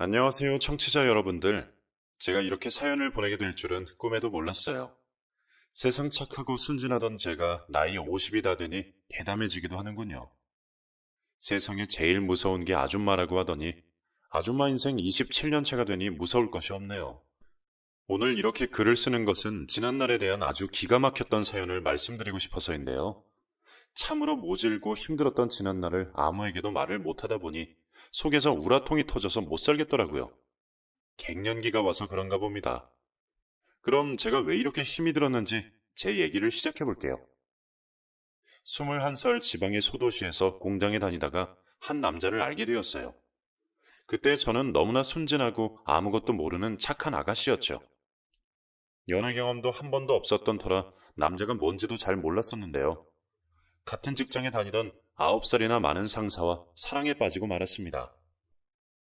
안녕하세요, 청취자 여러분들. 제가 이렇게 사연을 보내게 될 줄은 꿈에도 몰랐어요. 세상 착하고 순진하던 제가 나이 50이 다 되니 대담해지기도 하는군요. 세상에 제일 무서운 게 아줌마라고 하더니 아줌마 인생 27년 차가 되니 무서울 것이 없네요. 오늘 이렇게 글을 쓰는 것은 지난날에 대한 아주 기가 막혔던 사연을 말씀드리고 싶어서인데요. 참으로 모질고 힘들었던 지난날을 아무에게도 말을 못하다 보니 속에서 우라통이 터져서 못 살겠더라고요. 갱년기가 와서 그런가 봅니다. 그럼 제가 왜 이렇게 힘이 들었는지 제 얘기를 시작해 볼게요. 21살 지방의 소도시에서 공장에 다니다가 한 남자를 알게 되었어요. 그때 저는 너무나 순진하고 아무것도 모르는 착한 아가씨였죠. 연애 경험도 한 번도 없었던 터라 남자가 뭔지도 잘 몰랐었는데요. 같은 직장에 다니던 아홉 살이나 많은 상사와 사랑에 빠지고 말았습니다.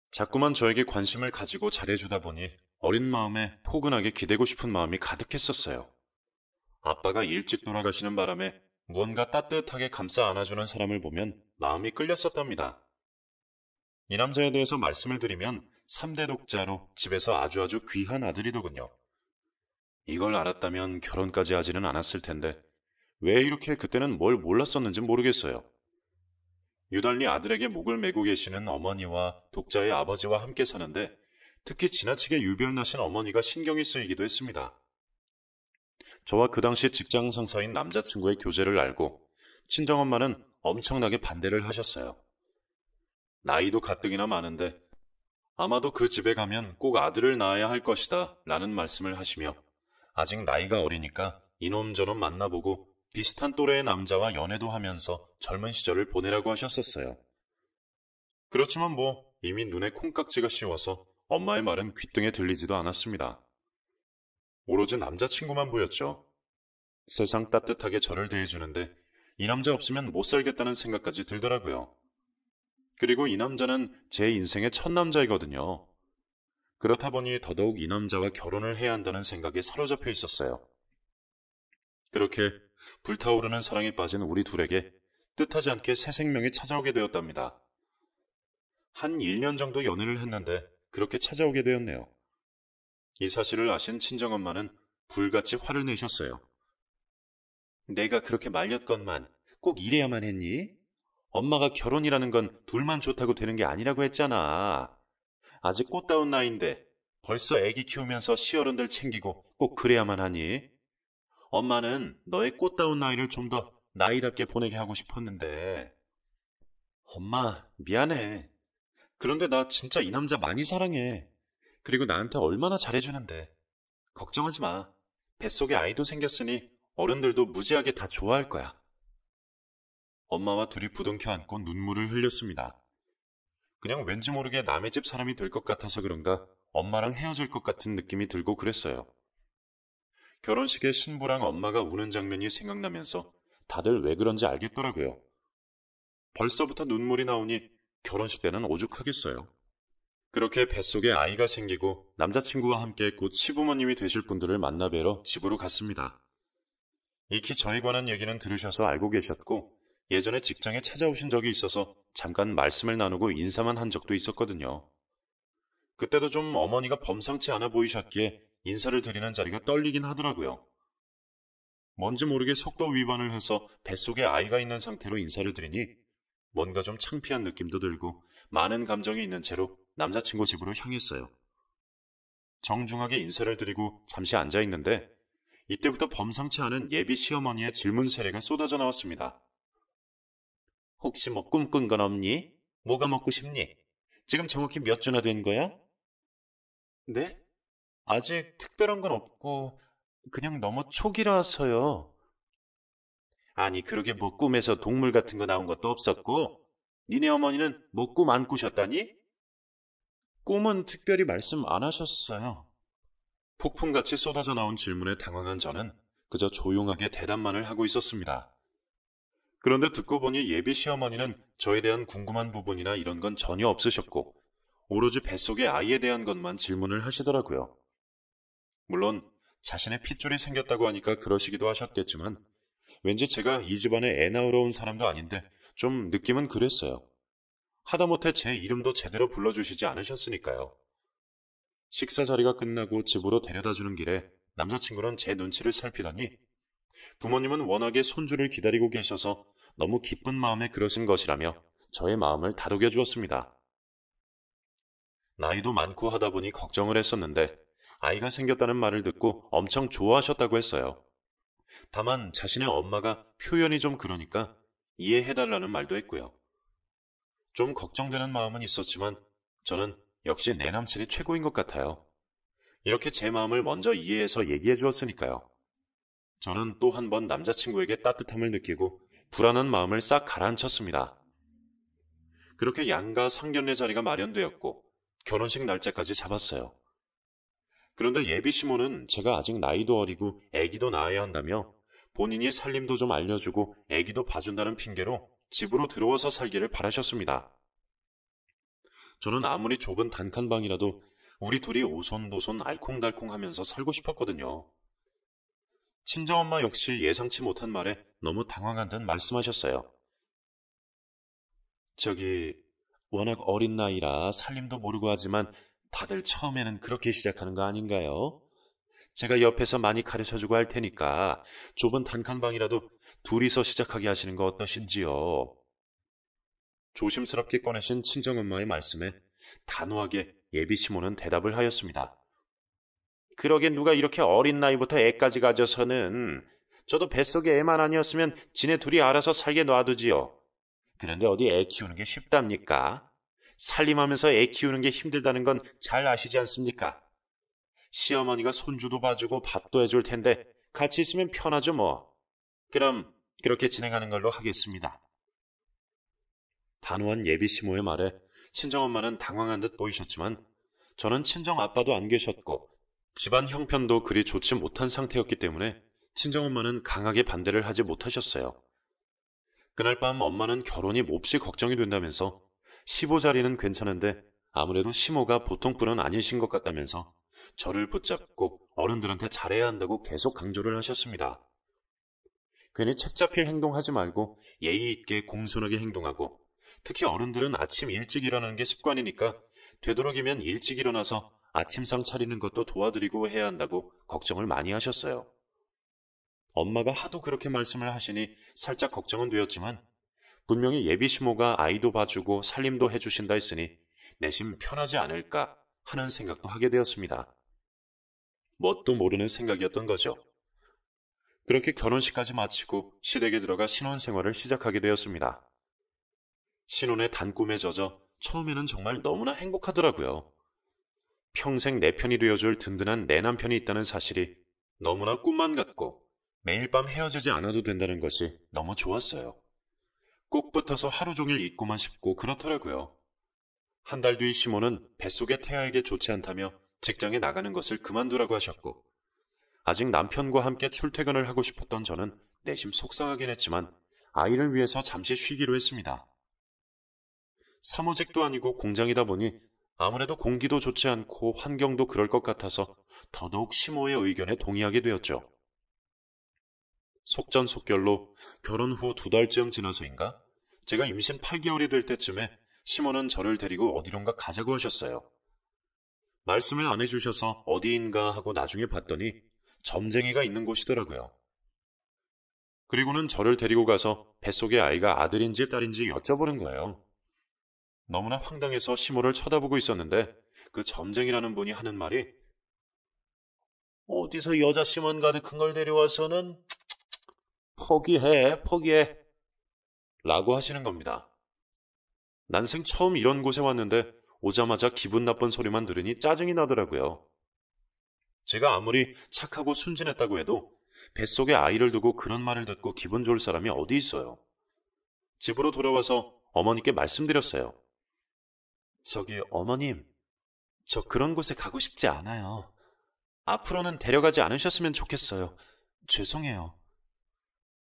자꾸만 저에게 관심을 가지고 잘해주다 보니 어린 마음에 포근하게 기대고 싶은 마음이 가득했었어요. 아빠가 일찍 돌아가시는 바람에 무언가 따뜻하게 감싸 안아주는 사람을 보면 마음이 끌렸었답니다. 이 남자에 대해서 말씀을 드리면 3대 독자로 집에서 아주 아주 귀한 아들이더군요. 이걸 알았다면 결혼까지 하지는 않았을 텐데 왜 이렇게 그때는 뭘 몰랐었는지 모르겠어요. 유달리 아들에게 목을 메고 계시는 어머니와 독자의 아버지와 함께 사는데 특히 지나치게 유별나신 어머니가 신경이 쓰이기도 했습니다. 저와 그 당시 직장 상사인 남자친구의 교제를 알고 친정엄마는 엄청나게 반대를 하셨어요. 나이도 가뜩이나 많은데 아마도 그 집에 가면 꼭 아들을 낳아야 할 것이다 라는 말씀을 하시며 아직 나이가 어리니까 이놈저놈 만나보고 비슷한 또래의 남자와 연애도 하면서 젊은 시절을 보내라고 하셨었어요. 그렇지만 뭐 이미 눈에 콩깍지가 씌워서 엄마의 말은 귀등에 들리지도 않았습니다. 오로지 남자친구만 보였죠. 세상 따뜻하게 저를 대해주는데 이 남자 없으면 못 살겠다는 생각까지 들더라고요. 그리고 이 남자는 제 인생의 첫 남자이거든요. 그렇다 보니 더더욱 이 남자와 결혼을 해야 한다는 생각에 사로잡혀 있었어요. 그렇게 불타오르는 사랑에 빠진 우리 둘에게 뜻하지 않게 새 생명이 찾아오게 되었답니다. 한 1년 정도 연애를 했는데 그렇게 찾아오게 되었네요. 이 사실을 아신 친정엄마는 불같이 화를 내셨어요. 내가 그렇게 말렸건만 꼭 이래야만 했니? 엄마가 결혼이라는 건 둘만 좋다고 되는 게 아니라고 했잖아. 아직 꽃다운 나이인데 벌써 애기 키우면서 시어른들 챙기고 꼭 그래야만 하니? 엄마는 너의 꽃다운 나이를 좀 더 나이답게 보내게 하고 싶었는데. 엄마, 미안해. 그런데 나 진짜 이 남자 많이 사랑해. 그리고 나한테 얼마나 잘해주는데. 걱정하지 마. 뱃속에 아이도 생겼으니 어른들도 무지하게 다 좋아할 거야. 엄마와 둘이 부둥켜 안고 눈물을 흘렸습니다. 그냥 왠지 모르게 남의 집 사람이 될 것 같아서 그런가 엄마랑 헤어질 것 같은 느낌이 들고 그랬어요. 결혼식에 신부랑 엄마가 우는 장면이 생각나면서 다들 왜 그런지 알겠더라고요. 벌써부터 눈물이 나오니 결혼식 때는 오죽하겠어요. 그렇게 뱃속에 아이가 생기고 남자친구와 함께 곧 시부모님이 되실 분들을 만나 뵈러 집으로 갔습니다. 익히 저에 관한 얘기는 들으셔서 알고 계셨고 예전에 직장에 찾아오신 적이 있어서 잠깐 말씀을 나누고 인사만 한 적도 있었거든요. 그때도 좀 어머니가 범상치 않아 보이셨기에 인사를 드리는 자리가 떨리긴 하더라고요. 뭔지 모르게 속도 위반을 해서 뱃속에 아이가 있는 상태로 인사를 드리니 뭔가 좀 창피한 느낌도 들고 많은 감정이 있는 채로 남자친구 집으로 향했어요. 정중하게 인사를 드리고 잠시 앉아 있는데 이때부터 범상치 않은 예비 시어머니의 질문 세례가 쏟아져 나왔습니다. 혹시 뭐 꿈꾼 건 없니? 뭐가 먹고 싶니? 지금 정확히 몇 주나 된 거야? 네? 아직 특별한 건 없고 그냥 너무 초기라서요. 아니 그러게 뭐 꿈에서 동물 같은 거 나온 것도 없었고 니네 어머니는 뭐 꿈 안 꾸셨다니? 꿈은 특별히 말씀 안 하셨어요. 폭풍같이 쏟아져 나온 질문에 당황한 저는 그저 조용하게 대답만을 하고 있었습니다. 그런데 듣고 보니 예비 시어머니는 저에 대한 궁금한 부분이나 이런 건 전혀 없으셨고 오로지 뱃속의 아이에 대한 것만 질문을 하시더라고요. 물론 자신의 핏줄이 생겼다고 하니까 그러시기도 하셨겠지만 왠지 제가 이 집안에 애 낳으러 온 사람도 아닌데 좀 느낌은 그랬어요. 하다못해 제 이름도 제대로 불러주시지 않으셨으니까요. 식사 자리가 끝나고 집으로 데려다 주는 길에 남자친구는 제 눈치를 살피더니 부모님은 워낙에 손주를 기다리고 계셔서 너무 기쁜 마음에 그러신 것이라며 저의 마음을 다독여 주었습니다. 나이도 많고 하다 보니 걱정을 했었는데 아이가 생겼다는 말을 듣고 엄청 좋아하셨다고 했어요. 다만 자신의 엄마가 표현이 좀 그러니까 이해해달라는 말도 했고요. 좀 걱정되는 마음은 있었지만 저는 역시 내 남친이 최고인 것 같아요. 이렇게 제 마음을 먼저 이해해서 얘기해 주었으니까요. 저는 또 한 번 남자친구에게 따뜻함을 느끼고 불안한 마음을 싹 가라앉혔습니다. 그렇게 양가 상견례 자리가 마련되었고 결혼식 날짜까지 잡았어요. 그런데 예비 시몬은 제가 아직 나이도 어리고 애기도 낳아야 한다며 본인이 살림도 좀 알려주고 애기도 봐준다는 핑계로 집으로 들어와서 살기를 바라셨습니다. 저는 아무리 좁은 단칸방이라도 우리 둘이 오손도손 알콩달콩 하면서 살고 싶었거든요. 친정엄마 역시 예상치 못한 말에 너무 당황한 듯 말씀하셨어요. 저기, 워낙 어린 나이라 살림도 모르고 하지만 다들 처음에는 그렇게 시작하는 거 아닌가요? 제가 옆에서 많이 가르쳐 주고 할 테니까 좁은 단칸방이라도 둘이서 시작하게 하시는 거 어떠신지요? 조심스럽게 꺼내신 친정엄마의 말씀에 단호하게 예비시모는 대답을 하였습니다. 그러게 누가 이렇게 어린 나이부터 애까지 가져서는 저도 뱃속에 애만 아니었으면 지네 둘이 알아서 살게 놔두지요. 그런데 어디 애 키우는 게 쉽답니까? 살림하면서 애 키우는 게 힘들다는 건 잘 아시지 않습니까? 시어머니가 손주도 봐주고 밥도 해줄 텐데 같이 있으면 편하죠 뭐. 그럼 그렇게 진행하는 걸로 하겠습니다. 단호한 예비 시모의 말에 친정엄마는 당황한 듯 보이셨지만 저는 친정아빠도 안 계셨고 집안 형편도 그리 좋지 못한 상태였기 때문에 친정엄마는 강하게 반대를 하지 못하셨어요. 그날 밤 엄마는 결혼이 몹시 걱정이 된다면서 15자리는 괜찮은데 아무래도 심호가 보통 분은 아니신 것 같다면서 저를 붙잡고 어른들한테 잘해야 한다고 계속 강조를 하셨습니다. 괜히 책잡힐 행동하지 말고 예의 있게 공손하게 행동하고 특히 어른들은 아침 일찍 일어나는 게 습관이니까 되도록이면 일찍 일어나서 아침상 차리는 것도 도와드리고 해야 한다고 걱정을 많이 하셨어요. 엄마가 하도 그렇게 말씀을 하시니 살짝 걱정은 되었지만 분명히 예비 시모가 아이도 봐주고 살림도 해주신다 했으니 내심 편하지 않을까 하는 생각도 하게 되었습니다. 뭣도 모르는 생각이었던 거죠. 그렇게 결혼식까지 마치고 시댁에 들어가 신혼생활을 시작하게 되었습니다. 신혼의 단꿈에 젖어 처음에는 정말 너무나 행복하더라고요. 평생 내 편이 되어줄 든든한 내 남편이 있다는 사실이 너무나 꿈만 같고 매일 밤 헤어지지 않아도 된다는 것이 너무 좋았어요. 꼭 붙어서 하루 종일 있고만 싶고 그렇더라고요. 한 달 뒤시몬는 뱃속의 태아에게 좋지 않다며 직장에 나가는 것을 그만두라고 하셨고 아직 남편과 함께 출퇴근을 하고 싶었던 저는 내심 속상하긴 했지만 아이를 위해서 잠시 쉬기로 했습니다. 사무직도 아니고 공장이다 보니 아무래도 공기도 좋지 않고 환경도 그럴 것 같아서 더더욱 심호의 의견에 동의하게 되었죠. 속전속결로 결혼 후 두 달쯤 지나서인가 제가 임신 8개월이 될 때쯤에 시몬은 저를 데리고 어디론가 가자고 하셨어요. 말씀을 안 해주셔서 어디인가 하고 나중에 봤더니 점쟁이가 있는 곳이더라고요. 그리고는 저를 데리고 가서 뱃속의 아이가 아들인지 딸인지 여쭤보는 거예요. 너무나 황당해서 시모를 쳐다보고 있었는데 그 점쟁이라는 분이 하는 말이 어디서 여자 시몬 가득 큰 걸 데려와서는 포기해, 포기해. 라고 하시는 겁니다. 난생 처음 이런 곳에 왔는데 오자마자 기분 나쁜 소리만 들으니 짜증이 나더라고요. 제가 아무리 착하고 순진했다고 해도 뱃속에 아이를 두고 그런 말을 듣고 기분 좋을 사람이 어디 있어요. 집으로 돌아와서 어머니께 말씀드렸어요. 저기 어머님, 저 그런 곳에 가고 싶지 않아요. 앞으로는 데려가지 않으셨으면 좋겠어요. 죄송해요.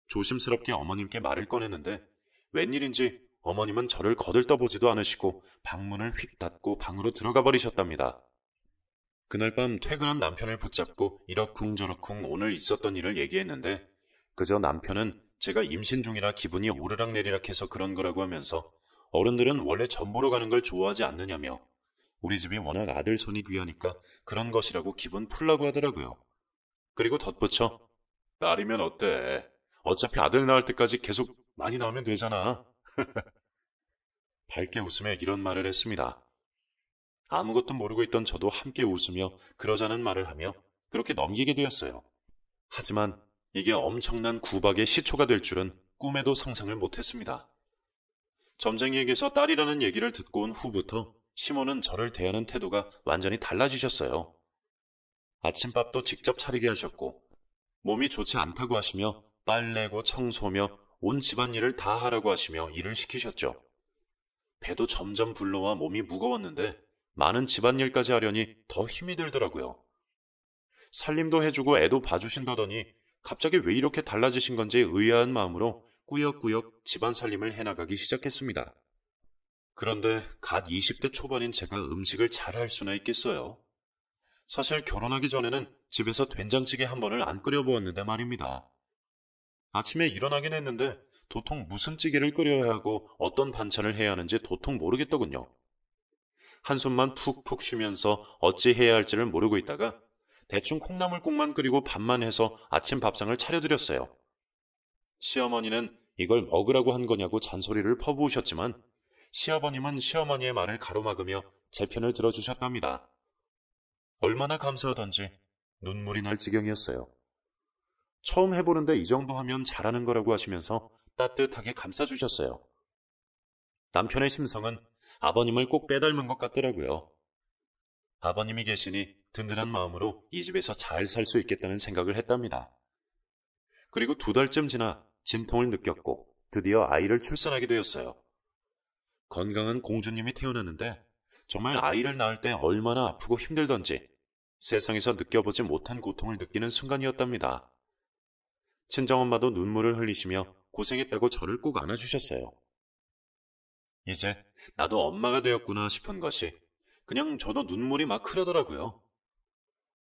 조심스럽게 어머님께 말을 꺼냈는데 웬일인지 어머님은 저를 거들떠보지도 않으시고 방문을 휙 닫고 방으로 들어가 버리셨답니다. 그날 밤 퇴근한 남편을 붙잡고 이러쿵저러쿵 오늘 있었던 일을 얘기했는데 그저 남편은 제가 임신 중이라 기분이 오르락내리락 해서 그런 거라고 하면서 어른들은 원래 전 보러 가는 걸 좋아하지 않느냐며 우리 집이 워낙 아들 손이 귀하니까 그런 것이라고 기분 풀라고 하더라고요. 그리고 덧붙여 딸이면 어때? 어차피 아들 낳을 때까지 계속 많이 나오면 되잖아. 밝게 웃으며 이런 말을 했습니다. 아무것도 모르고 있던 저도 함께 웃으며 그러자는 말을 하며 그렇게 넘기게 되었어요. 하지만 이게 엄청난 구박의 시초가 될 줄은 꿈에도 상상을 못했습니다. 점쟁이에게서 딸이라는 얘기를 듣고 온 후부터 시몬은 저를 대하는 태도가 완전히 달라지셨어요. 아침밥도 직접 차리게 하셨고 몸이 좋지 않다고 하시며 빨래고 청소며 온 집안일을 다 하라고 하시며 일을 시키셨죠. 배도 점점 불러와 몸이 무거웠는데 많은 집안일까지 하려니 더 힘이 들더라고요. 살림도 해주고 애도 봐주신다더니 갑자기 왜 이렇게 달라지신 건지 의아한 마음으로 꾸역꾸역 집안 살림을 해나가기 시작했습니다. 그런데 갓 20대 초반인 제가 음식을 잘할 수나 있겠어요? 사실 결혼하기 전에는 집에서 된장찌개 한 번을 안 끓여보았는데 말입니다. 아침에 일어나긴 했는데 도통 무슨 찌개를 끓여야 하고 어떤 반찬을 해야 하는지 도통 모르겠더군요. 한숨만 푹푹 쉬면서 어찌 해야 할지를 모르고 있다가 대충 콩나물국만 끓이고 밥만 해서 아침 밥상을 차려드렸어요. 시어머니는 이걸 먹으라고 한 거냐고 잔소리를 퍼부으셨지만 시아버님은 시어머니의 말을 가로막으며 제 편을 들어주셨답니다. 얼마나 감사하던지 눈물이 날 지경이었어요. 처음 해보는데 이 정도 하면 잘하는 거라고 하시면서 따뜻하게 감싸주셨어요. 남편의 심성은 아버님을 꼭 빼닮은 것 같더라고요. 아버님이 계시니 든든한 마음으로 이 집에서 잘 살 수 있겠다는 생각을 했답니다. 그리고 두 달쯤 지나 진통을 느꼈고 드디어 아이를 출산하게 되었어요. 건강한 공주님이 태어났는데 정말 아이를 낳을 때 얼마나 아프고 힘들던지 세상에서 느껴보지 못한 고통을 느끼는 순간이었답니다. 친정엄마도 눈물을 흘리시며 고생했다고 저를 꼭 안아주셨어요. 이제 나도 엄마가 되었구나 싶은 것이 그냥 저도 눈물이 막 흐르더라고요.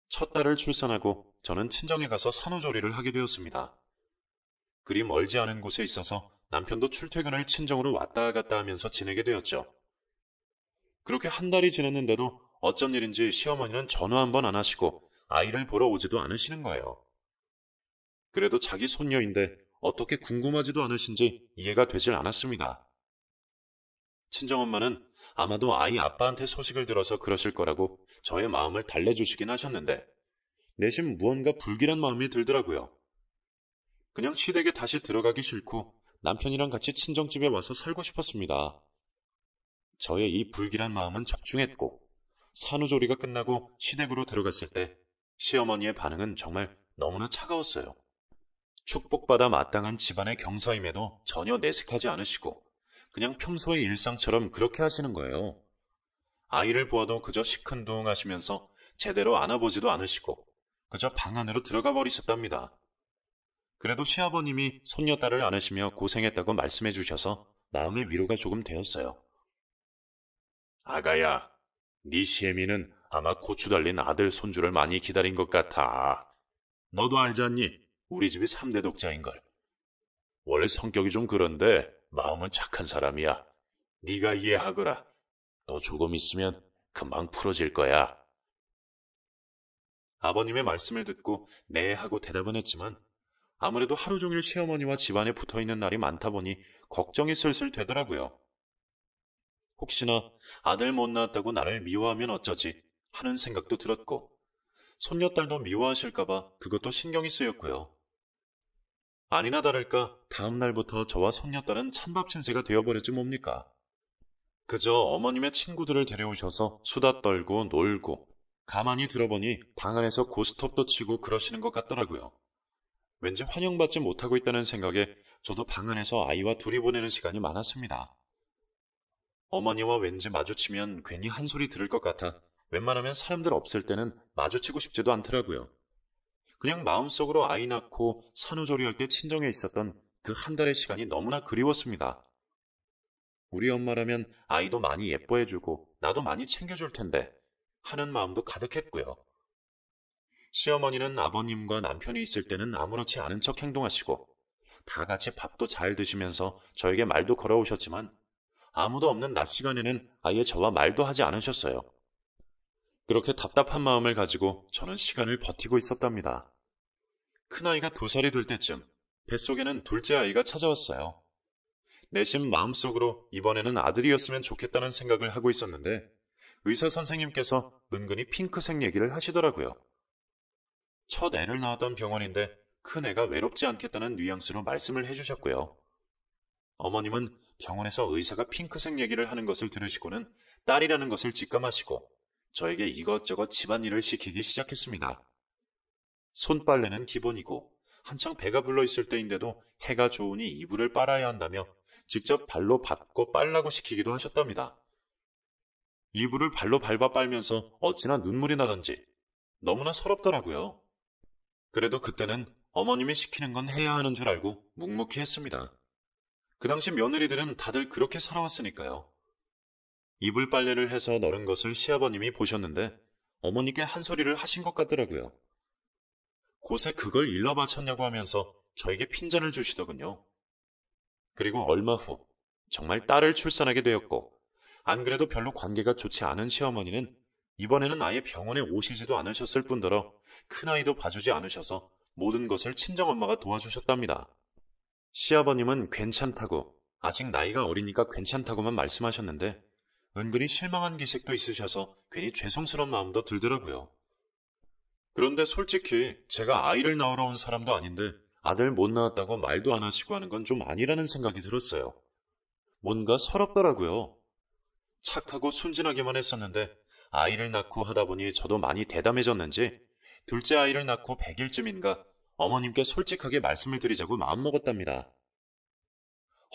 첫 딸을 출산하고 저는 친정에 가서 산후조리를 하게 되었습니다. 그리 멀지 않은 곳에 있어서 남편도 출퇴근을 친정으로 왔다 갔다 하면서 지내게 되었죠. 그렇게 한 달이 지났는데도 어쩐 일인지 시어머니는 전화 한 번 안 하시고 아이를 보러 오지도 않으시는 거예요. 그래도 자기 손녀인데 어떻게 궁금하지도 않으신지 이해가 되질 않았습니다. 친정엄마는 아마도 아이 아빠한테 소식을 들어서 그러실 거라고 저의 마음을 달래주시긴 하셨는데 내심 무언가 불길한 마음이 들더라고요. 그냥 시댁에 다시 들어가기 싫고 남편이랑 같이 친정집에 와서 살고 싶었습니다. 저의 이 불길한 마음은 적중했고 산후조리가 끝나고 시댁으로 들어갔을 때 시어머니의 반응은 정말 너무나 차가웠어요. 축복받아 마땅한 집안의 경사임에도 전혀 내색하지 않으시고 그냥 평소의 일상처럼 그렇게 하시는 거예요. 아이를 보아도 그저 시큰둥 하시면서 제대로 안아보지도 않으시고 그저 방 안으로 들어가 버리셨답니다. 그래도 시아버님이 손녀딸을 안으시며 고생했다고 말씀해 주셔서 마음의 위로가 조금 되었어요. 아가야, 네 시애미는 아마 고추 달린 아들 손주를 많이 기다린 것 같아. 너도 알잖니. 우리 집이 3대 독자인걸. 원래 성격이 좀 그런데 마음은 착한 사람이야. 네가 이해하거라. 너 조금 있으면 금방 풀어질 거야. 아버님의 말씀을 듣고 네 하고 대답은 했지만 아무래도 하루 종일 시어머니와 집안에 붙어 있는 날이 많다 보니 걱정이 슬슬 되더라고요. 혹시나 아들 못 낳았다고 나를 미워하면 어쩌지 하는 생각도 들었고 손녀딸도 미워하실까봐 그것도 신경이 쓰였고요. 아니나 다를까 다음 날부터 저와 손녀딸은 찬밥 신세가 되어버렸지 뭡니까. 그저 어머님의 친구들을 데려오셔서 수다 떨고 놀고 가만히 들어보니 방 안에서 고스톱도 치고 그러시는 것 같더라고요. 왠지 환영받지 못하고 있다는 생각에 저도 방 안에서 아이와 둘이 보내는 시간이 많았습니다. 어머니와 왠지 마주치면 괜히 한 소리 들을 것 같아 웬만하면 사람들 없을 때는 마주치고 싶지도 않더라고요. 그냥 마음속으로 아이 낳고 산후조리할 때 친정에 있었던 그 한 달의 시간이 너무나 그리웠습니다. 우리 엄마라면 아이도 많이 예뻐해주고 나도 많이 챙겨줄 텐데 하는 마음도 가득했고요. 시어머니는 아버님과 남편이 있을 때는 아무렇지 않은 척 행동하시고 다 같이 밥도 잘 드시면서 저에게 말도 걸어오셨지만 아무도 없는 낮 시간에는 아예 저와 말도 하지 않으셨어요. 그렇게 답답한 마음을 가지고 저는 시간을 버티고 있었답니다. 큰아이가 두 살이 될 때쯤 뱃속에는 둘째 아이가 찾아왔어요. 내심 마음속으로 이번에는 아들이었으면 좋겠다는 생각을 하고 있었는데 의사 선생님께서 은근히 핑크색 얘기를 하시더라고요. 첫 애를 낳았던 병원인데 큰 애가 외롭지 않겠다는 뉘앙스로 말씀을 해주셨고요. 어머님은 병원에서 의사가 핑크색 얘기를 하는 것을 들으시고는 딸이라는 것을 직감하시고 저에게 이것저것 집안일을 시키기 시작했습니다. 손빨래는 기본이고 한창 배가 불러 있을 때인데도 해가 좋으니 이불을 빨아야 한다며 직접 발로 밟고 빨라고 시키기도 하셨답니다. 이불을 발로 밟아 빨면서 어찌나 눈물이 나던지 너무나 서럽더라고요. 그래도 그때는 어머님이 시키는 건 해야 하는 줄 알고 묵묵히 했습니다. 그 당시 며느리들은 다들 그렇게 살아왔으니까요. 이불 빨래를 해서 너른 것을 시아버님이 보셨는데 어머니께 한 소리를 하신 것 같더라고요. 곳에 그걸 일러 바쳤냐고 하면서 저에게 핀잔을 주시더군요. 그리고 얼마 후 정말 딸을 출산하게 되었고 안 그래도 별로 관계가 좋지 않은 시어머니는 이번에는 아예 병원에 오시지도 않으셨을 뿐더러 큰아이도 봐주지 않으셔서 모든 것을 친정엄마가 도와주셨답니다. 시아버님은 괜찮다고 아직 나이가 어리니까 괜찮다고만 말씀하셨는데 은근히 실망한 기색도 있으셔서 괜히 죄송스러운 마음도 들더라고요. 그런데 솔직히 제가 아이를 낳으러 온 사람도 아닌데 아들 못 낳았다고 말도 안 하시고 하는 건 좀 아니라는 생각이 들었어요. 뭔가 서럽더라고요. 착하고 순진하기만 했었는데 아이를 낳고 하다 보니 저도 많이 대담해졌는지 둘째 아이를 낳고 100일쯤인가 어머님께 솔직하게 말씀을 드리자고 마음먹었답니다.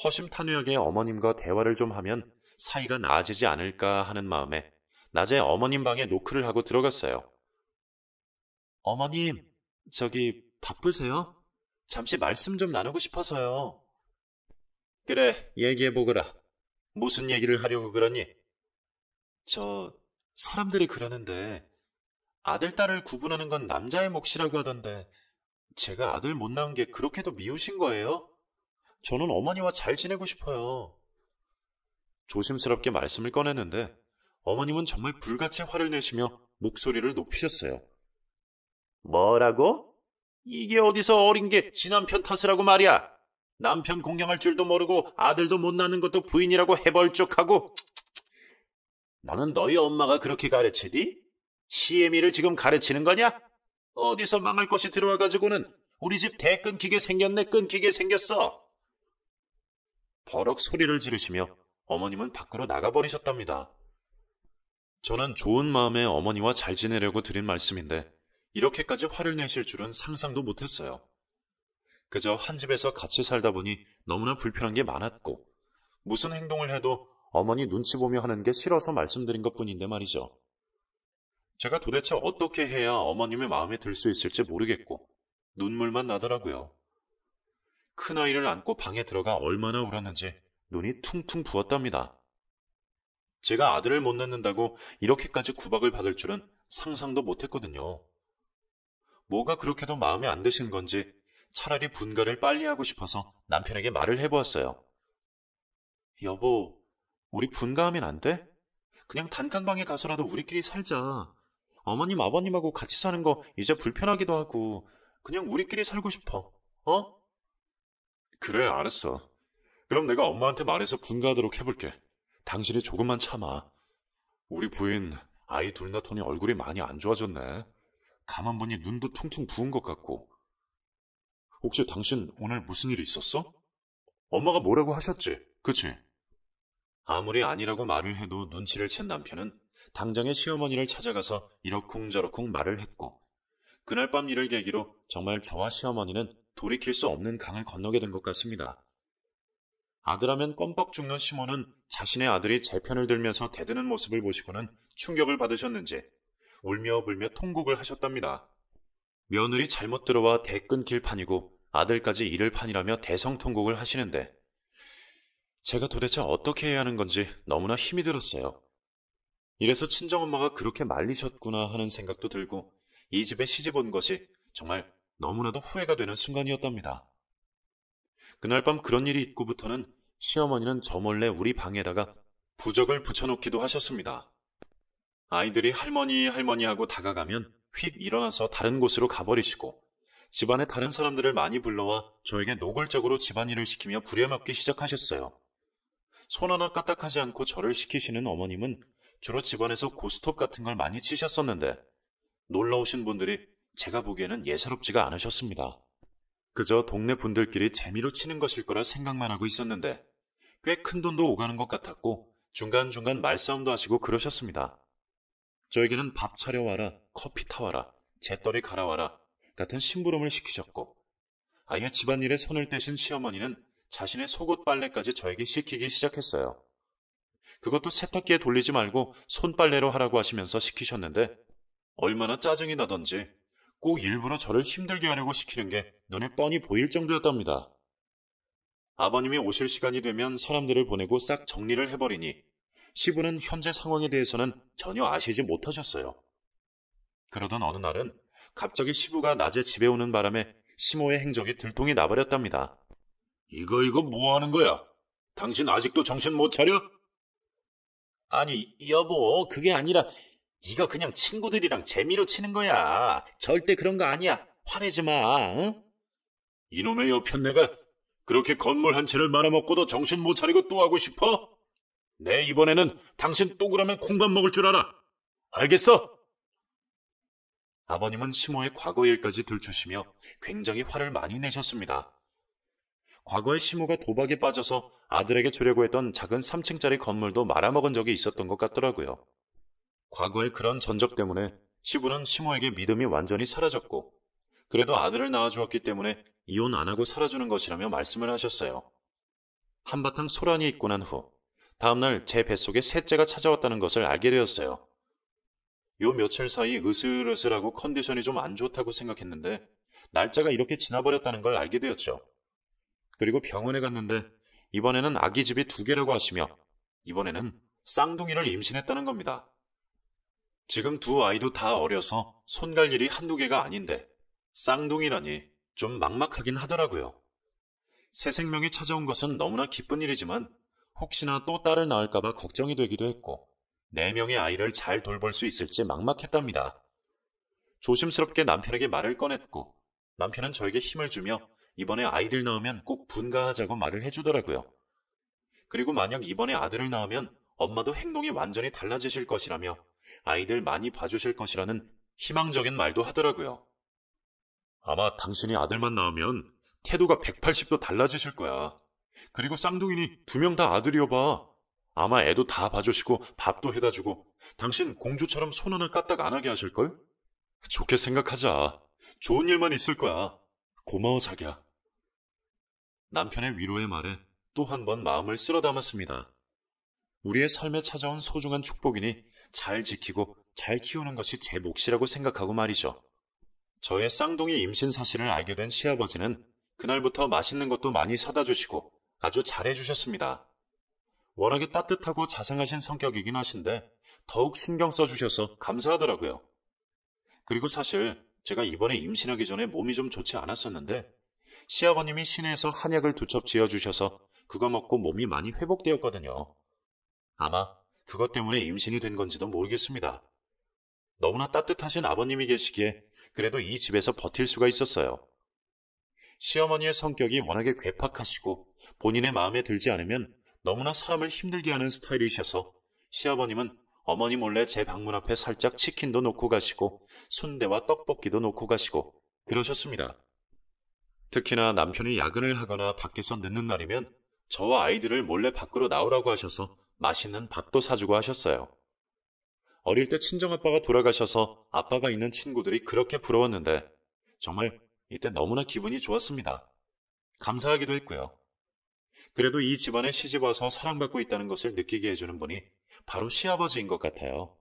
허심탄회하게 어머님과 대화를 좀 하면 사이가 나아지지 않을까 하는 마음에 낮에 어머님 방에 노크를 하고 들어갔어요. 어머님, 저기 바쁘세요? 잠시 말씀 좀 나누고 싶어서요. 그래, 얘기해보거라. 무슨 얘기를 하려고 그러니? 저, 사람들이 그러는데, 아들, 딸을 구분하는 건 남자의 몫이라고 하던데, 제가 아들 못 낳은 게 그렇게도 미우신 거예요? 저는 어머니와 잘 지내고 싶어요. 조심스럽게 말씀을 꺼냈는데, 어머님은 정말 불같이 화를 내시며 목소리를 높이셨어요. 뭐라고? 이게 어디서 어린 게지 남편 탓을 하고 말이야. 남편 공경할 줄도 모르고 아들도 못 낳는 것도 부인이라고 해벌쩍하고. 나는 너희 엄마가 그렇게 가르치디? 시애미를 지금 가르치는 거냐? 어디서 망할 것이 들어와가지고는 우리 집 대 끊기게 생겼네 끊기게 생겼어. 버럭 소리를 지르시며 어머님은 밖으로 나가버리셨답니다. 저는 좋은 마음에 어머니와 잘 지내려고 드린 말씀인데 이렇게까지 화를 내실 줄은 상상도 못했어요. 그저 한 집에서 같이 살다 보니 너무나 불편한 게 많았고, 무슨 행동을 해도 어머니 눈치 보며 하는 게 싫어서 말씀드린 것 뿐인데 말이죠. 제가 도대체 어떻게 해야 어머님의 마음에 들 수 있을지 모르겠고, 눈물만 나더라고요. 큰아이를 안고 방에 들어가 얼마나 울었는지 눈이 퉁퉁 부었답니다. 제가 아들을 못 낳는다고 이렇게까지 구박을 받을 줄은 상상도 못했거든요. 뭐가 그렇게도 마음에 안 드신 건지 차라리 분가를 빨리 하고 싶어서 남편에게 말을 해보았어요. 여보, 우리 분가하면 안 돼? 그냥 단칸방에 가서라도 우리끼리 살자. 어머님, 아버님하고 같이 사는 거 이제 불편하기도 하고, 그냥 우리끼리 살고 싶어. 어? 그래, 알았어. 그럼 내가 엄마한테 말해서 분가하도록 해볼게. 당신이 조금만 참아. 우리 부인, 아이 둘나더니 얼굴이 많이 안 좋아졌네. 가만 보니 눈도 퉁퉁 부은 것 같고. 혹시 당신 오늘 무슨 일이 있었어? 엄마가 뭐라고 하셨지? 그치? 아무리 아니라고 말을 해도 눈치를 챈 남편은 당장에 시어머니를 찾아가서 이러쿵저러쿵 말을 했고, 그날 밤 일을 계기로 정말 저와 시어머니는 돌이킬 수 없는 강을 건너게 된 것 같습니다. 아들하면 껌뻑 죽는 시몬은 자신의 아들이 제 편을 들면서 대드는 모습을 보시고는 충격을 받으셨는지 울며 불며 통곡을 하셨답니다. 며느리 잘못 들어와 대끈길 판이고 아들까지 이를 판이라며 대성통곡을 하시는데 제가 도대체 어떻게 해야 하는 건지 너무나 힘이 들었어요. 이래서 친정엄마가 그렇게 말리셨구나 하는 생각도 들고 이 집에 시집 온 것이 정말 너무나도 후회가 되는 순간이었답니다. 그날 밤 그런 일이 있고부터는 시어머니는 저 몰래 우리 방에다가 부적을 붙여놓기도 하셨습니다. 아이들이 할머니 할머니 하고 다가가면 휙 일어나서 다른 곳으로 가버리시고 집안에 다른 사람들을 많이 불러와 저에게 노골적으로 집안일을 시키며 부려먹기 시작하셨어요. 손 하나 까딱하지 않고 저를 시키시는 어머님은 주로 집안에서 고스톱 같은 걸 많이 치셨었는데 놀라우신 분들이 제가 보기에는 예사롭지가 않으셨습니다. 그저 동네 분들끼리 재미로 치는 것일 거라 생각만 하고 있었는데 꽤 큰 돈도 오가는 것 같았고 중간중간 말싸움도 하시고 그러셨습니다. 저에게는 밥 차려와라, 커피 타와라, 재떨이 갈아와라 같은 심부름을 시키셨고 아예 집안일에 손을 떼신 시어머니는 자신의 속옷 빨래까지 저에게 시키기 시작했어요. 그것도 세탁기에 돌리지 말고 손빨래로 하라고 하시면서 시키셨는데 얼마나 짜증이 나던지 꼭 일부러 저를 힘들게 하려고 시키는 게 눈에 뻔히 보일 정도였답니다. 아버님이 오실 시간이 되면 사람들을 보내고 싹 정리를 해버리니 시부는 현재 상황에 대해서는 전혀 아시지 못하셨어요. 그러던 어느 날은 갑자기 시부가 낮에 집에 오는 바람에 시모의 행적이 들통이 나버렸답니다. 이거 이거 뭐 하는 거야? 당신 아직도 정신 못 차려? 아니, 여보, 그게 아니라 이거 그냥 친구들이랑 재미로 치는 거야. 절대 그런 거 아니야. 화내지 마. 응? 이놈의 옆편내가 그렇게 건물 한 채를 말아먹고도 정신 못 차리고 또 하고 싶어? 내 네, 이번에는 당신 또그라면 콩밥 먹을 줄 알아. 알겠어? 아버님은 시모의 과거 일까지 들추시며 굉장히 화를 많이 내셨습니다. 과거에 시모가 도박에 빠져서 아들에게 주려고 했던 작은 3층짜리 건물도 말아먹은 적이 있었던 것 같더라고요. 과거의 그런 전적 때문에 시부는 시모에게 믿음이 완전히 사라졌고, 그래도 아들을 낳아주었기 때문에 이혼 안 하고 살아주는 것이라며 말씀을 하셨어요. 한바탕 소란이 있고 난 후, 다음날 제 뱃속에 셋째가 찾아왔다는 것을 알게 되었어요. 요 며칠 사이 으슬으슬하고 컨디션이 좀 안 좋다고 생각했는데 날짜가 이렇게 지나버렸다는 걸 알게 되었죠. 그리고 병원에 갔는데 이번에는 아기 집이 두 개라고 하시며 이번에는 쌍둥이를 임신했다는 겁니다. 지금 두 아이도 다 어려서 손갈 일이 한두 개가 아닌데 쌍둥이라니 좀 막막하긴 하더라고요. 새 생명이 찾아온 것은 너무나 기쁜 일이지만 혹시나 또 딸을 낳을까봐 걱정이 되기도 했고, 네 명의 아이를 잘 돌볼 수 있을지 막막했답니다. 조심스럽게 남편에게 말을 꺼냈고, 남편은 저에게 힘을 주며 이번에 아이들 낳으면 꼭 분가하자고 말을 해주더라고요. 그리고 만약 이번에 아들을 낳으면 엄마도 행동이 완전히 달라지실 것이라며 아이들 많이 봐주실 것이라는 희망적인 말도 하더라고요. 아마 당신이 아들만 낳으면 태도가 180도 달라지실 거야. 그리고 쌍둥이니 두 명 다아들이어봐 아마 애도 다 봐주시고 밥도 해다 주고 당신 공주처럼 손 하나 까딱 안 하게 하실걸? 좋게 생각하자. 좋은 일만 있을 거야. 고마워 자기야. 남편의 위로의 말에 또 한 번 마음을 쓸어 담았습니다. 우리의 삶에 찾아온 소중한 축복이니 잘 지키고 잘 키우는 것이 제 몫이라고 생각하고 말이죠. 저의 쌍둥이 임신 사실을 알게 된 시아버지는 그날부터 맛있는 것도 많이 사다 주시고 아주 잘해주셨습니다. 워낙에 따뜻하고 자상하신 성격이긴 하신데 더욱 신경 써주셔서 감사하더라고요. 그리고 사실 제가 이번에 임신하기 전에 몸이 좀 좋지 않았었는데 시아버님이 시내에서 한약을 두첩 지어주셔서 그거 먹고 몸이 많이 회복되었거든요. 아마 그것 때문에 임신이 된 건지도 모르겠습니다. 너무나 따뜻하신 아버님이 계시기에 그래도 이 집에서 버틸 수가 있었어요. 시어머니의 성격이 워낙에 괴팍하시고 본인의 마음에 들지 않으면 너무나 사람을 힘들게 하는 스타일이셔서 시아버님은 어머니 몰래 제 방문 앞에 살짝 치킨도 놓고 가시고 순대와 떡볶이도 놓고 가시고 그러셨습니다. 특히나 남편이 야근을 하거나 밖에서 늦는 날이면 저와 아이들을 몰래 밖으로 나오라고 하셔서 맛있는 밥도 사주고 하셨어요. 어릴 때 친정아빠가 돌아가셔서 아빠가 있는 친구들이 그렇게 부러웠는데 정말 이때 너무나 기분이 좋았습니다. 감사하기도 했고요. 그래도 이 집안에 시집 와서 사랑받고 있다는 것을 느끼게 해주는 분이 바로 시아버지인 것 같아요.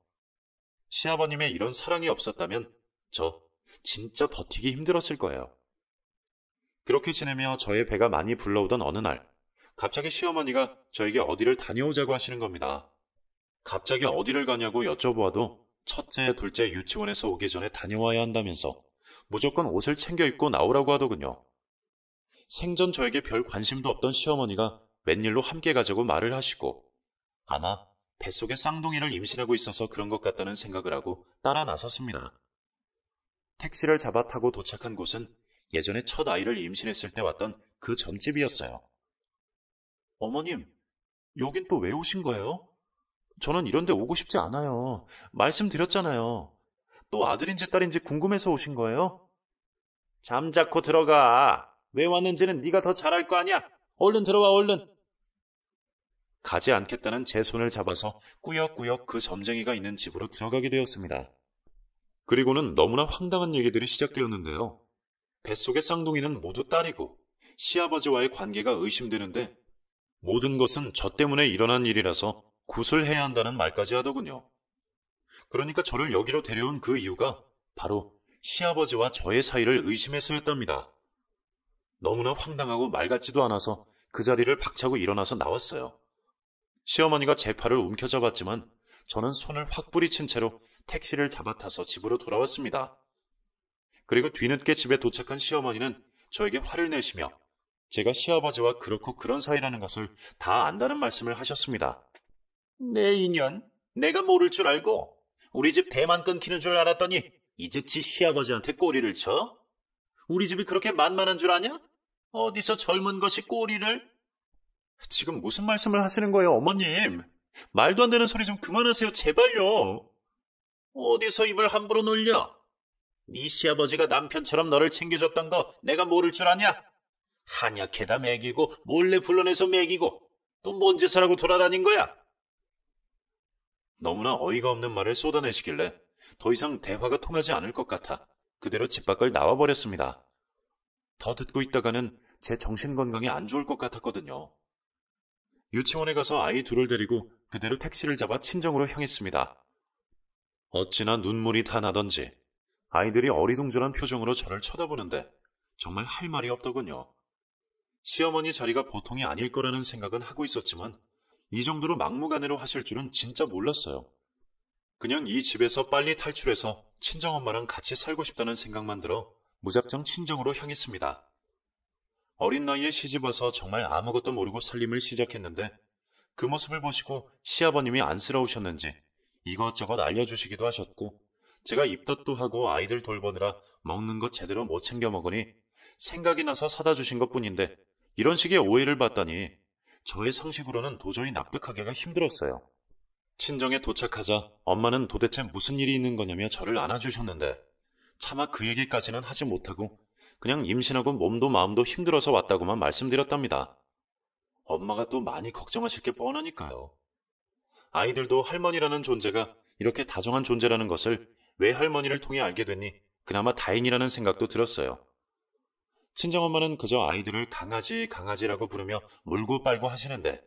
시아버님의 이런 사랑이 없었다면 저 진짜 버티기 힘들었을 거예요. 그렇게 지내며 저의 배가 많이 불러오던 어느 날, 갑자기 시어머니가 저에게 어디를 다녀오자고 하시는 겁니다. 갑자기 어디를 가냐고 여쭤보아도 첫째, 둘째 유치원에서 오기 전에 다녀와야 한다면서 무조건 옷을 챙겨 입고 나오라고 하더군요. 생전 저에게 별 관심도 없던 시어머니가 웬일로 함께 가자고 말을 하시고 아마 뱃속에 쌍둥이를 임신하고 있어서 그런 것 같다는 생각을 하고 따라 나섰습니다. 택시를 잡아 타고 도착한 곳은 예전에 첫 아이를 임신했을 때 왔던 그 점집이었어요. 어머님, 여긴 또 왜 오신 거예요? 저는 이런데 오고 싶지 않아요. 말씀드렸잖아요. 또 아들인지 딸인지 궁금해서 오신 거예요? 잠자코 들어가. 왜 왔는지는 네가 더 잘할 거 아니야. 얼른 들어와 얼른. 가지 않겠다는 제 손을 잡아서 꾸역꾸역 그 점쟁이가 있는 집으로 들어가게 되었습니다. 그리고는 너무나 황당한 얘기들이 시작되었는데요. 뱃속의 쌍둥이는 모두 딸이고 시아버지와의 관계가 의심되는데 모든 것은 저 때문에 일어난 일이라서 구슬해야 한다는 말까지 하더군요. 그러니까 저를 여기로 데려온 그 이유가 바로 시아버지와 저의 사이를 의심해서였답니다. 너무나 황당하고 말 같지도 않아서 그 자리를 박차고 일어나서 나왔어요. 시어머니가 제 팔을 움켜잡았지만 저는 손을 확 뿌리친 채로 택시를 잡아타서 집으로 돌아왔습니다. 그리고 뒤늦게 집에 도착한 시어머니는 저에게 화를 내시며 제가 시아버지와 그렇고 그런 사이라는 것을 다 안다는 말씀을 하셨습니다. 내 인연, 내가 모를 줄 알고 우리 집 대만 끊기는 줄 알았더니 이제지 시아버지한테 꼬리를 쳐? 우리 집이 그렇게 만만한 줄 아냐? 어디서 젊은 것이 꼬리를? 지금 무슨 말씀을 하시는 거예요, 어머님? 말도 안 되는 소리 좀 그만하세요, 제발요. 어디서 입을 함부로 놀려? 네 시아버지가 남편처럼 너를 챙겨줬던 거 내가 모를 줄 아냐? 한약해다 먹이고 몰래 불러내서 먹이고 또 뭔 짓을 하고 돌아다닌 거야? 너무나 어이가 없는 말을 쏟아내시길래 더 이상 대화가 통하지 않을 것 같아 그대로 집 밖을 나와버렸습니다. 더 듣고 있다가는 제 정신 건강에 안 좋을 것 같았거든요. 유치원에 가서 아이 둘을 데리고 그대로 택시를 잡아 친정으로 향했습니다. 어찌나 눈물이 다 나던지 아이들이 어리둥절한 표정으로 저를 쳐다보는데 정말 할 말이 없더군요. 시어머니 자리가 보통이 아닐 거라는 생각은 하고 있었지만 이 정도로 막무가내로 하실 줄은 진짜 몰랐어요. 그냥 이 집에서 빨리 탈출해서 친정엄마랑 같이 살고 싶다는 생각만 들어 무작정 친정으로 향했습니다. 어린 나이에 시집와서 정말 아무것도 모르고 살림을 시작했는데 그 모습을 보시고 시아버님이 안쓰러우셨는지 이것저것 알려주시기도 하셨고 제가 입덧도 하고 아이들 돌보느라 먹는 것 제대로 못 챙겨 먹으니 생각이 나서 사다 주신 것 뿐인데 이런 식의 오해를 받다니 저의 상식으로는 도저히 납득하기가 힘들었어요. 친정에 도착하자 엄마는 도대체 무슨 일이 있는 거냐며 저를 안아주셨는데 차마 그 얘기까지는 하지 못하고 그냥 임신하고 몸도 마음도 힘들어서 왔다고만 말씀드렸답니다. 엄마가 또 많이 걱정하실 게 뻔하니까요. 아이들도 할머니라는 존재가 이렇게 다정한 존재라는 것을 외할머니를 통해 알게 되니 그나마 다행이라는 생각도 들었어요. 친정엄마는 그저 아이들을 강아지, 강아지라고 부르며 물고 빨고 하시는데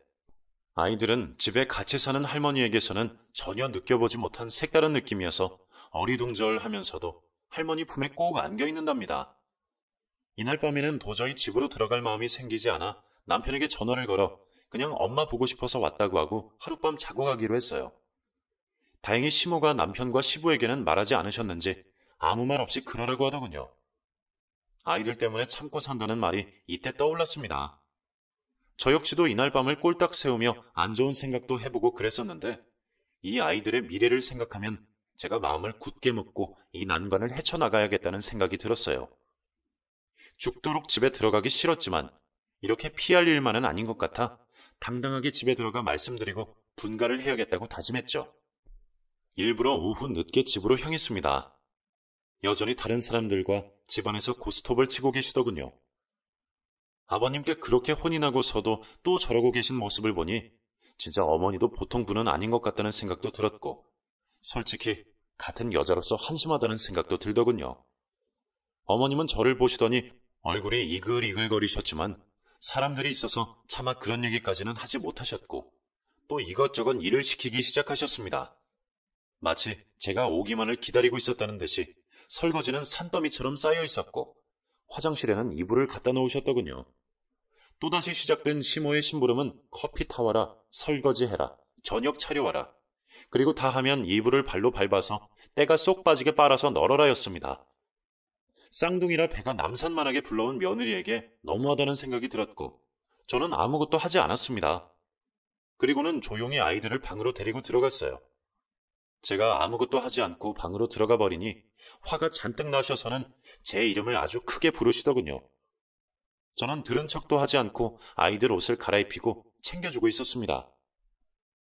아이들은 집에 같이 사는 할머니에게서는 전혀 느껴보지 못한 색다른 느낌이어서 어리둥절하면서도 할머니 품에 꼭 안겨 있는답니다. 이날 밤에는 도저히 집으로 들어갈 마음이 생기지 않아 남편에게 전화를 걸어 그냥 엄마 보고 싶어서 왔다고 하고 하룻밤 자고 가기로 했어요. 다행히 시모가 남편과 시부에게는 말하지 않으셨는지 아무 말 없이 그러라고 하더군요. 아이들 때문에 참고 산다는 말이 이때 떠올랐습니다. 저 역시도 이날 밤을 꼴딱 세우며 안 좋은 생각도 해보고 그랬었는데 이 아이들의 미래를 생각하면 제가 마음을 굳게 먹고 이 난관을 헤쳐나가야겠다는 생각이 들었어요. 죽도록 집에 들어가기 싫었지만 이렇게 피할 일만은 아닌 것 같아 당당하게 집에 들어가 말씀드리고 분가를 해야겠다고 다짐했죠. 일부러 오후 늦게 집으로 향했습니다. 여전히 다른 사람들과 집안에서 고스톱을 치고 계시더군요. 아버님께 그렇게 혼인하고서도또 저러고 계신 모습을 보니 진짜 어머니도 보통 분은 아닌 것 같다는 생각도 들었고 솔직히 같은 여자로서 한심하다는 생각도 들더군요. 어머님은 저를 보시더니 얼굴이 이글이글거리셨지만 사람들이 있어서 차마 그런 얘기까지는 하지 못하셨고 또 이것저것 일을 시키기 시작하셨습니다. 마치 제가 오기만을 기다리고 있었다는 듯이 설거지는 산더미처럼 쌓여 있었고 화장실에는 이불을 갖다 놓으셨더군요. 또다시 시작된 시모의 심부름은 커피 타와라, 설거지해라, 저녁 차려와라. 그리고 다 하면 이불을 발로 밟아서 때가 쏙 빠지게 빨아서 널어라였습니다. 쌍둥이라 배가 남산만하게 불러온 며느리에게 너무하다는 생각이 들었고 저는 아무것도 하지 않았습니다. 그리고는 조용히 아이들을 방으로 데리고 들어갔어요. 제가 아무것도 하지 않고 방으로 들어가 버리니 화가 잔뜩 나셔서는 제 이름을 아주 크게 부르시더군요. 저는 들은 척도 하지 않고 아이들 옷을 갈아입히고 챙겨주고 있었습니다.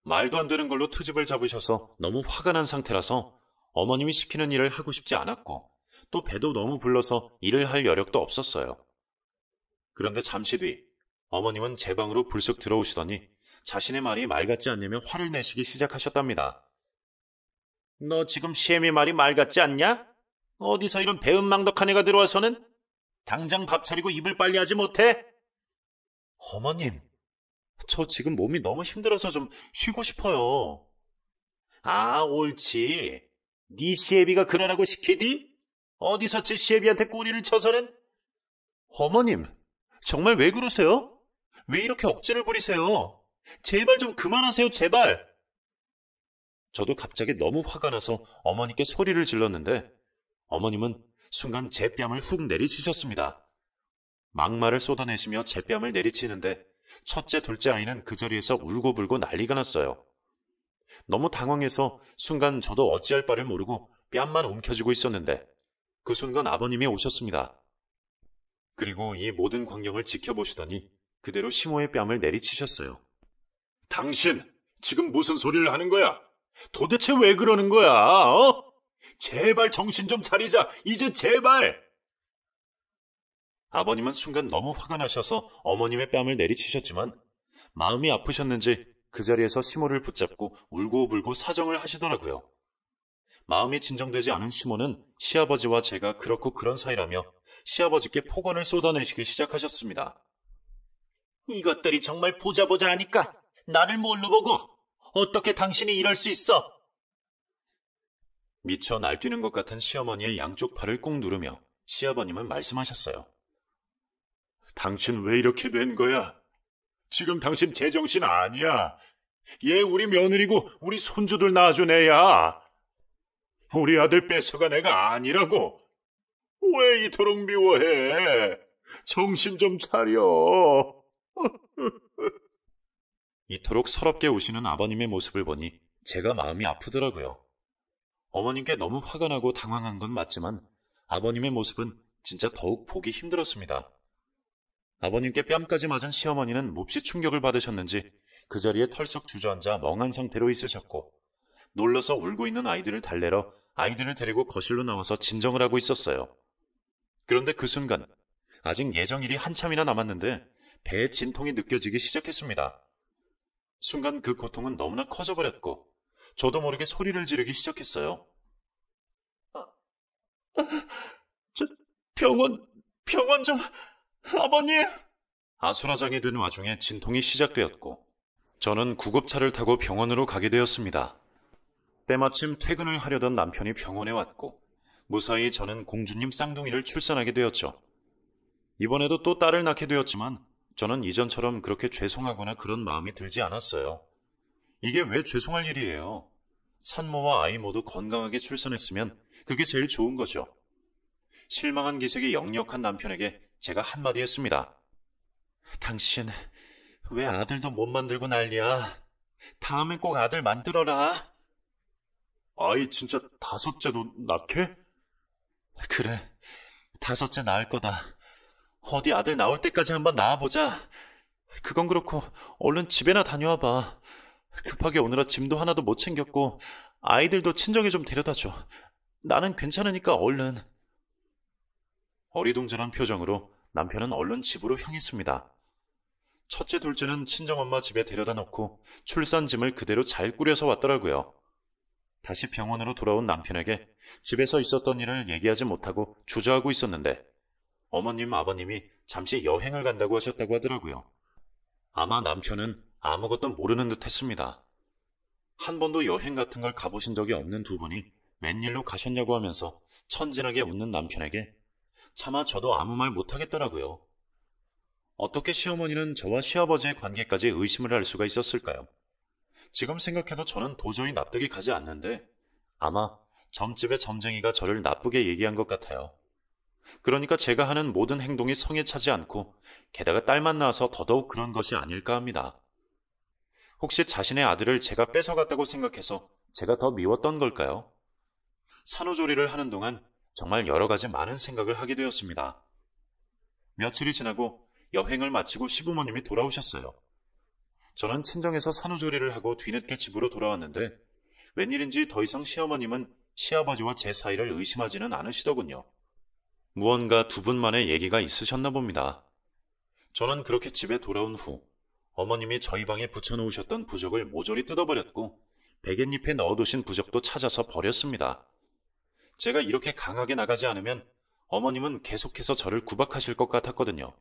말도 안 되는 걸로 트집을 잡으셔서 너무 화가 난 상태라서 어머님이 시키는 일을 하고 싶지 않았고 또 배도 너무 불러서 일을 할 여력도 없었어요. 그런데 잠시 뒤 어머님은 제 방으로 불쑥 들어오시더니 자신의 말이 말 같지 않냐며 화를 내시기 시작하셨답니다. 너 지금 시애미 말이 말 같지 않냐? 어디서 이런 배은망덕한 애가 들어와서는 당장 밥 차리고 입을 빨리 하지 못해? 어머님, 저 지금 몸이 너무 힘들어서 좀 쉬고 싶어요. 아, 옳지. 네 시애비가 그러라고 시키디? 어디서 제 시애비한테 꼬리를 쳐서는? 어머님, 정말 왜 그러세요? 왜 이렇게 억지를 부리세요? 제발 좀 그만하세요, 제발! 저도 갑자기 너무 화가 나서 어머니께 소리를 질렀는데 어머님은 순간 제 뺨을 훅 내리치셨습니다. 막말을 쏟아내시며 제 뺨을 내리치는데 첫째, 둘째 아이는 그 자리에서 울고불고 난리가 났어요. 너무 당황해서 순간 저도 어찌할 바를 모르고 뺨만 움켜쥐고 있었는데 그 순간 아버님이 오셨습니다. 그리고 이 모든 광경을 지켜보시더니 그대로 심호의 뺨을 내리치셨어요. 당신, 지금 무슨 소리를 하는 거야? 도대체 왜 그러는 거야? 어? 제발 정신 좀 차리자. 이제 제발. 아버님은 순간 너무 화가 나셔서 어머님의 뺨을 내리치셨지만 마음이 아프셨는지 그 자리에서 시모를 붙잡고 울고불고 사정을 하시더라고요. 마음이 진정되지 않은 시모는 시아버지와 제가 그렇고 그런 사이라며 시아버지께 폭언을 쏟아내시기 시작하셨습니다. 이것들이 정말 보자 보자 하니까 나를 뭘로 보고 어떻게 당신이 이럴 수 있어? 미처 날뛰는 것 같은 시어머니의 양쪽 팔을 꾹 누르며 시아버님은 말씀하셨어요. 당신 왜 이렇게 된 거야? 지금 당신 제정신 아니야. 얘 우리 며느리고 우리 손주들 낳아준 애야. 우리 아들 뺏어간 애가 아니라고. 왜 이토록 미워해? 정신 좀 차려. 이토록 서럽게 우시는 아버님의 모습을 보니 제가 마음이 아프더라고요. 어머님께 너무 화가 나고 당황한 건 맞지만 아버님의 모습은 진짜 더욱 보기 힘들었습니다. 아버님께 뺨까지 맞은 시어머니는 몹시 충격을 받으셨는지 그 자리에 털썩 주저앉아 멍한 상태로 있으셨고 놀라서 울고 있는 아이들을 달래러 아이들을 데리고 거실로 나와서 진정을 하고 있었어요. 그런데 그 순간 아직 예정일이 한참이나 남았는데 배에 진통이 느껴지기 시작했습니다. 순간 그 고통은 너무나 커져버렸고 저도 모르게 소리를 지르기 시작했어요. 아, 아, 저 병원 병원 좀 아버님. 아수라장이 된 와중에 진통이 시작되었고 저는 구급차를 타고 병원으로 가게 되었습니다. 때마침 퇴근을 하려던 남편이 병원에 왔고 무사히 저는 공주님 쌍둥이를 출산하게 되었죠. 이번에도 또 딸을 낳게 되었지만 저는 이전처럼 그렇게 죄송하거나 그런 마음이 들지 않았어요. 이게 왜 죄송할 일이에요? 산모와 아이 모두 건강하게 출산했으면 그게 제일 좋은 거죠. 실망한 기색이 역력한 남편에게 제가 한마디 했습니다. 당신, 왜 아들도 못 만들고 난리야? 다음엔 꼭 아들 만들어라. 아이 진짜 다섯째도 낳게? 그래, 다섯째 낳을 거다. 어디 아들 나올 때까지 한번 나와보자. 그건 그렇고 얼른 집에나 다녀와봐. 급하게 오느라 짐도 하나도 못 챙겼고 아이들도 친정에 좀 데려다줘. 나는 괜찮으니까 얼른. 어리둥절한 표정으로 남편은 얼른 집으로 향했습니다. 첫째 둘째는 친정엄마 집에 데려다 놓고 출산 짐을 그대로 잘 꾸려서 왔더라고요. 다시 병원으로 돌아온 남편에게 집에서 있었던 일을 얘기하지 못하고 주저하고 있었는데 어머님, 아버님이 잠시 여행을 간다고 하셨다고 하더라고요. 아마 남편은 아무것도 모르는 듯 했습니다. 한 번도 여행 같은 걸 가보신 적이 없는 두 분이 웬일로 가셨냐고 하면서 천진하게 웃는 남편에게 차마 저도 아무 말 못하겠더라고요. 어떻게 시어머니는 저와 시아버지의 관계까지 의심을 할 수가 있었을까요? 지금 생각해도 저는 도저히 납득이 가지 않는데 아마 점집의 점쟁이가 저를 나쁘게 얘기한 것 같아요. 그러니까 제가 하는 모든 행동이 성에 차지 않고 게다가 딸만 낳아서 더더욱 그런 것이 아닐까 합니다. 혹시 자신의 아들을 제가 뺏어갔다고 생각해서 제가 더 미웠던 걸까요? 산후조리를 하는 동안 정말 여러 가지 많은 생각을 하게 되었습니다. 며칠이 지나고 여행을 마치고 시부모님이 돌아오셨어요. 저는 친정에서 산후조리를 하고 뒤늦게 집으로 돌아왔는데 웬일인지 더 이상 시어머님은 시아버지와 제 사이를 의심하지는 않으시더군요. 무언가 두 분만의 얘기가 있으셨나 봅니다. 저는 그렇게 집에 돌아온 후 어머님이 저희 방에 붙여놓으셨던 부적을 모조리 뜯어버렸고 베갯잎에 넣어두신 부적도 찾아서 버렸습니다. 제가 이렇게 강하게 나가지 않으면 어머님은 계속해서 저를 구박하실 것 같았거든요.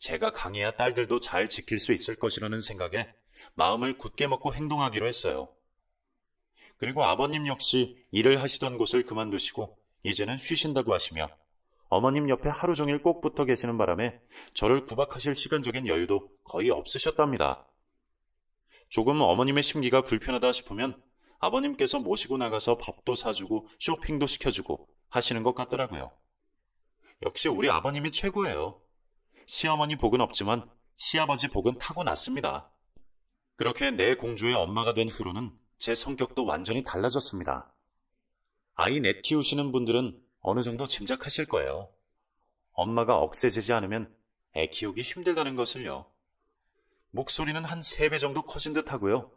제가 강해야 딸들도 잘 지킬 수 있을 것이라는 생각에 마음을 굳게 먹고 행동하기로 했어요. 그리고 아버님 역시 일을 하시던 곳을 그만두시고 이제는 쉬신다고 하시며 어머님 옆에 하루 종일 꼭 붙어 계시는 바람에 저를 구박하실 시간적인 여유도 거의 없으셨답니다. 조금 어머님의 심기가 불편하다 싶으면 아버님께서 모시고 나가서 밥도 사주고 쇼핑도 시켜주고 하시는 것 같더라고요. 역시 우리 아버님이 최고예요. 시어머니 복은 없지만 시아버지 복은 타고났습니다. 그렇게 내 공주의 엄마가 된 후로는 제 성격도 완전히 달라졌습니다. 아이 넷 키우시는 분들은 어느 정도 짐작하실 거예요. 엄마가 억세지지 않으면 애 키우기 힘들다는 것을요. 목소리는 한 3배 정도 커진 듯 하고요.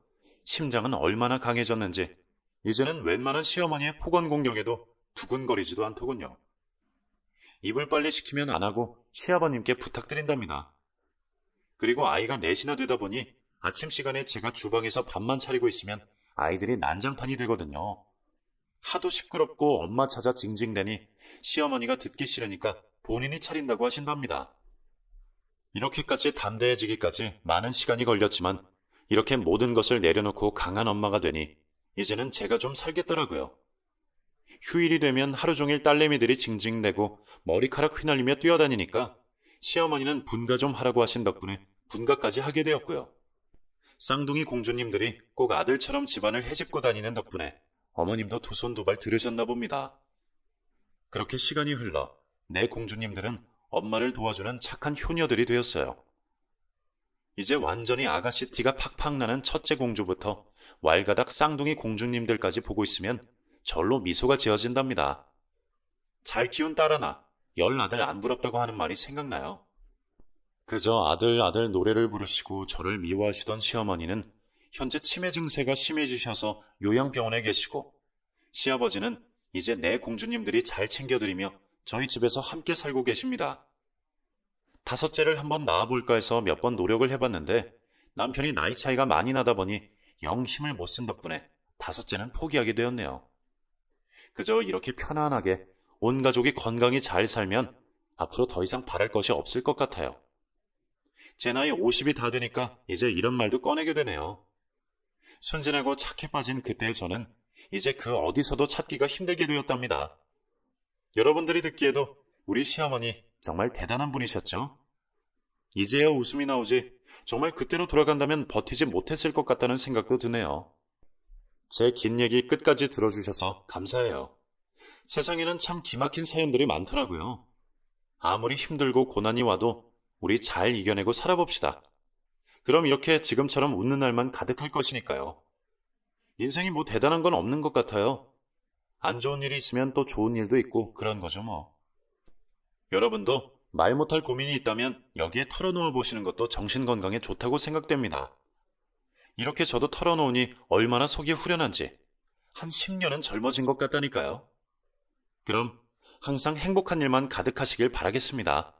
심장은 얼마나 강해졌는지 이제는 웬만한 시어머니의 폭언 공격에도 두근거리지도 않더군요. 입을 빨리 식히면안 하고 시아버님께 부탁드린답니다. 그리고 아이가 넷이나 되다 보니 아침 시간에 제가 주방에서 밥만 차리고 있으면 아이들이 난장판이 되거든요. 하도 시끄럽고 엄마 찾아 징징대니 시어머니가 듣기 싫으니까 본인이 차린다고 하신답니다. 이렇게까지 담대해지기까지 많은 시간이 걸렸지만 이렇게 모든 것을 내려놓고 강한 엄마가 되니 이제는 제가 좀 살겠더라고요. 휴일이 되면 하루 종일 딸내미들이 징징대고 머리카락 휘날리며 뛰어다니니까 시어머니는 분가 좀 하라고 하신 덕분에 분가까지 하게 되었고요. 쌍둥이 공주님들이 꼭 아들처럼 집안을 헤집고 다니는 덕분에 어머님도 두 손 두 발 들으셨나 봅니다. 그렇게 시간이 흘러 내 네 공주님들은 엄마를 도와주는 착한 효녀들이 되었어요. 이제 완전히 아가씨 티가 팍팍 나는 첫째 공주부터 왈가닥 쌍둥이 공주님들까지 보고 있으면 절로 미소가 지어진답니다. 잘 키운 딸 하나, 열 아들 안 부럽다고 하는 말이 생각나요. 그저 아들 아들 노래를 부르시고 저를 미워하시던 시어머니는 현재 치매 증세가 심해지셔서 요양병원에 계시고 시아버지는 이제 내 공주님들이 잘 챙겨드리며 저희 집에서 함께 살고 계십니다. 다섯째를 한번 낳아볼까 해서 몇 번 노력을 해봤는데 남편이 나이 차이가 많이 나다 보니 영 힘을 못 쓴 덕분에 다섯째는 포기하게 되었네요. 그저 이렇게 편안하게 온 가족이 건강히 잘 살면 앞으로 더 이상 바랄 것이 없을 것 같아요. 제 나이 50이 다 되니까 이제 이런 말도 꺼내게 되네요. 순진하고 착해 빠진 그때의 저는 이제 그 어디서도 찾기가 힘들게 되었답니다. 여러분들이 듣기에도 우리 시어머니 정말 대단한 분이셨죠? 이제야 웃음이 나오지 정말 그때로 돌아간다면 버티지 못했을 것 같다는 생각도 드네요. 제 긴 얘기 끝까지 들어주셔서 감사해요. 세상에는 참 기막힌 사연들이 많더라고요. 아무리 힘들고 고난이 와도 우리 잘 이겨내고 살아봅시다. 그럼 이렇게 지금처럼 웃는 날만 가득할 것이니까요. 인생이 뭐 대단한 건 없는 것 같아요. 안 좋은 일이 있으면 또 좋은 일도 있고 그런 거죠 뭐. 여러분도 말 못할 고민이 있다면 여기에 털어놓아 보시는 것도 정신 건강에 좋다고 생각됩니다. 이렇게 저도 털어놓으니 얼마나 속이 후련한지 한 10년은 젊어진 것 같다니까요. 그럼 항상 행복한 일만 가득하시길 바라겠습니다.